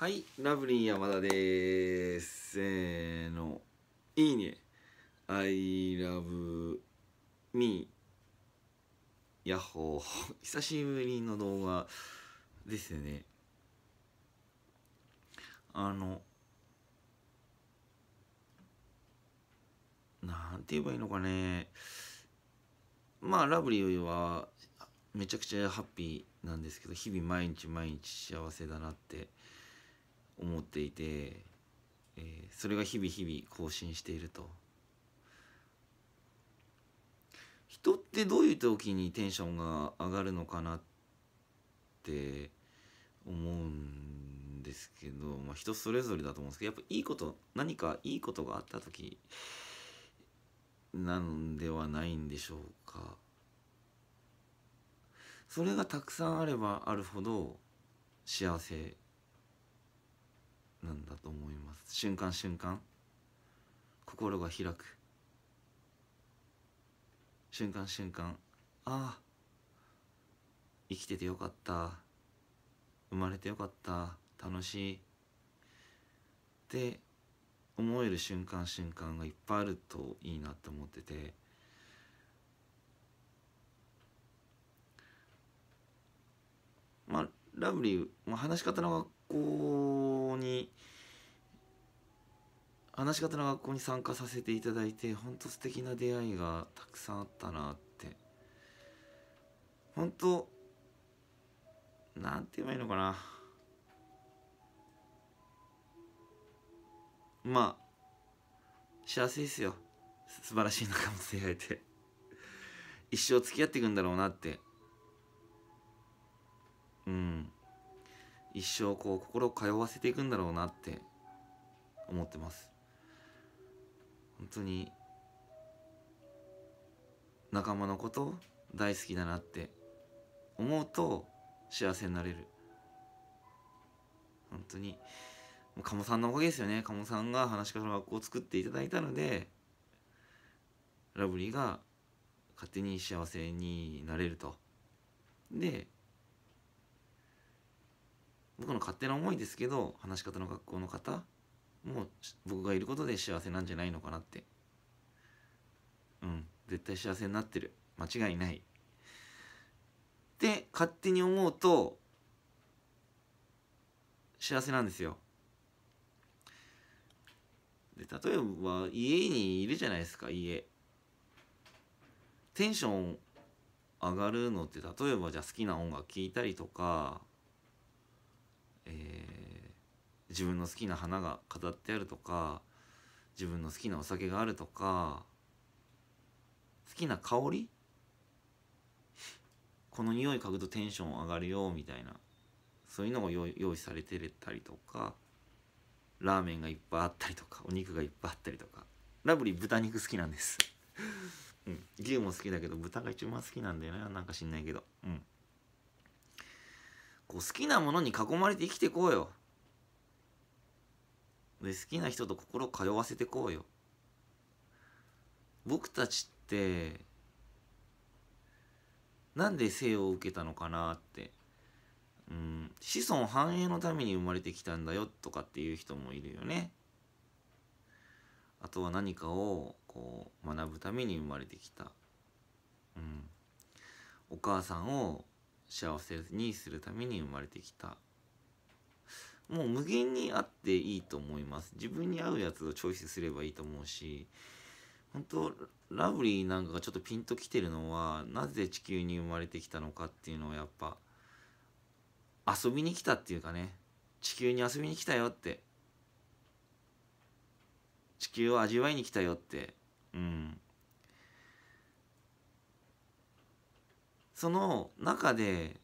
はい、ラブリー山田です。せーの、いいね。I love me. やっほー。久しぶりの動画ですね。あの、なんて言えばいいのかね。まあ、ラブリーはめちゃくちゃハッピーなんですけど、日々毎日毎日幸せだなって。思っていて、えそれが日々日々更新していると人ってどういう時にテンションが上がるのかなって思うんですけど、まあ、人それぞれだと思うんですけどやっぱいいこと何かいいことがあった時なんではないんでしょうかそれがたくさんあればあるほど幸せなんだと思います瞬間瞬間心が開く瞬間瞬間ああ生きててよかった生まれてよかった楽しいって思える瞬間瞬間がいっぱいあるといいなって思っててまあラブリー、まあ、話し方の学校に話し方の学校に参加させていただいて本当素敵な出会いがたくさんあったなって本当なんて言えばいいのかなまあ幸せですよ素晴らしい仲間と出会えて一生付き合っていくんだろうなってうん一生こう心を通わせていくんだろうなって思ってます本当に仲間のこと大好きだなって思うと幸せになれる本当に鴨さんのおかげですよね鴨さんが話し方の学校を作っていただいたのでラブリーが勝手に幸せになれるとで僕の勝手な思いですけど話し方の学校の方も僕がいることで幸せなんじゃないのかなってうん絶対幸せになってる間違いないって勝手に思うと幸せなんですよで例えば家にいるじゃないですか家テンション上がるのって例えばじゃあ好きな音楽聴いたりとかえー、自分の好きな花が飾ってあるとか自分の好きなお酒があるとか好きな香りこの匂い嗅ぐとテンション上がるよみたいなそういうのを用意されてたりとかラーメンがいっぱいあったりとかお肉がいっぱいあったりとかラブリー豚肉好きなんですうん、牛も好きだけど豚が一番好きなんだよな、ね、なんか知んないけどうんこう好きなものに囲まれて生きてこうよで好きな人と心を通わせてこうよ僕たちってなんで生を受けたのかなってうん子孫繁栄のために生まれてきたんだよとかっていう人もいるよねあとは何かをこう学ぶために生まれてきた、うん、お母さんを幸せにするために生まれてきたもう無限にあっていいと思います自分に合うやつをチョイスすればいいと思うし本当ラブリーなんかがちょっとピンときてるのはなぜ地球に生まれてきたのかっていうのをやっぱ遊びに来たっていうかね地球に遊びに来たよって地球を味わいに来たよってうんその中で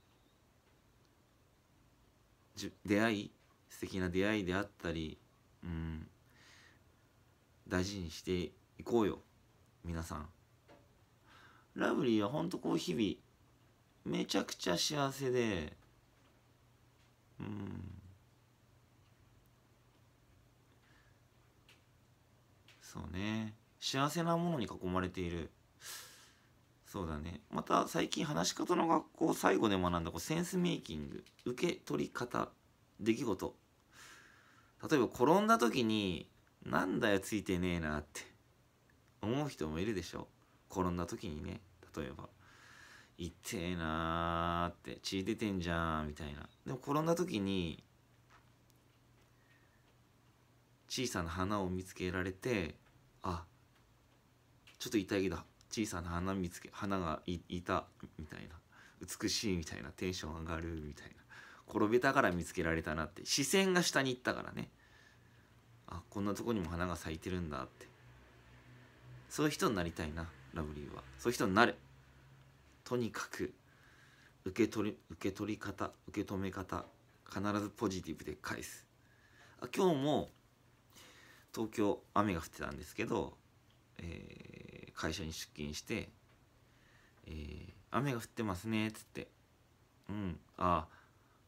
出会い素敵な出会いであったり、うん、大事にしていこうよ皆さんラブリーはほんとこう日々めちゃくちゃ幸せでうんそうね幸せなものに囲まれているそうだねまた最近話し方の学校最後で学んだこうセンスメイキング受け取り方出来事例えば転んだ時になんだよついてねえなって思う人もいるでしょ転んだ時にね例えば「痛えな」って血出てんじゃんみたいなでも転んだ時に小さな花を見つけられてあちょっと痛いけど小さな花見つけ花がいいたみたいな美しいみたいなテンション上がるみたいな転べたから見つけられたなって視線が下に行ったからねあこんなとこにも花が咲いてるんだってそういう人になりたいなラブリーはそういう人になるとにかく受け取り受け取り方受け止め方必ずポジティブで返すあ今日も東京雨が降ってたんですけど、えー会社に出勤して、えー、雨が降ってますね、つって。うん、ああ、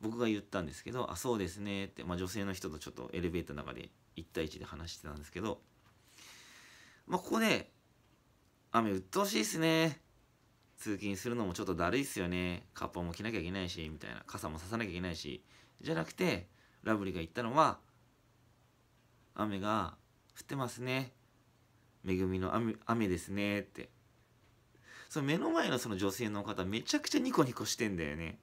僕が言ったんですけど、あ、そうですね、って、まあ、女性の人とちょっとエレベーターの中で1対1で話してたんですけど、まあ、ここで、雨鬱陶しいっすね。通勤するのもちょっとだるいっすよね。カッパも着なきゃいけないし、みたいな。傘もささなきゃいけないし。じゃなくて、ラブリーが言ったのは、雨が降ってますね。恵みの雨雨ですね」ってその目の前のその女性の方めちゃくちゃニコニコしてんだよね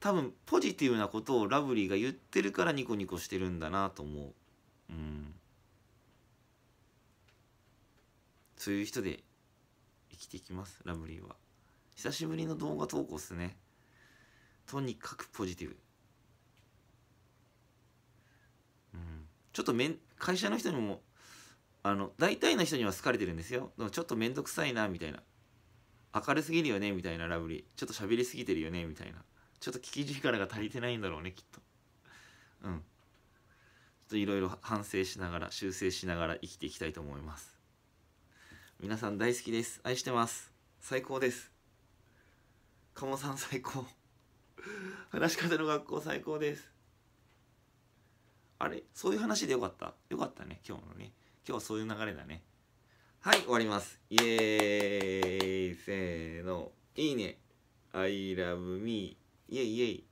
多分ポジティブなことをラブリーが言ってるからニコニコしてるんだなと思ううんそういう人で生きていきますラブリーは久しぶりの動画投稿っすねとにかくポジティブうんちょっとめん会社の人にもあの大体の人には好かれてるんですよでもちょっと面倒くさいなみたいな明るすぎるよねみたいなラブリーちょっと喋りすぎてるよねみたいなちょっと聞き力が足りてないんだろうねきっとうんちょっといろいろ反省しながら修正しながら生きていきたいと思います皆さん大好きです愛してます最高です鴨さん最高 話し方の学校最高ですあれそういう話でよかったよかったね今日のね今日そういう流れだねはい終わりますイエーイせーのいいね I love me イエイイエイ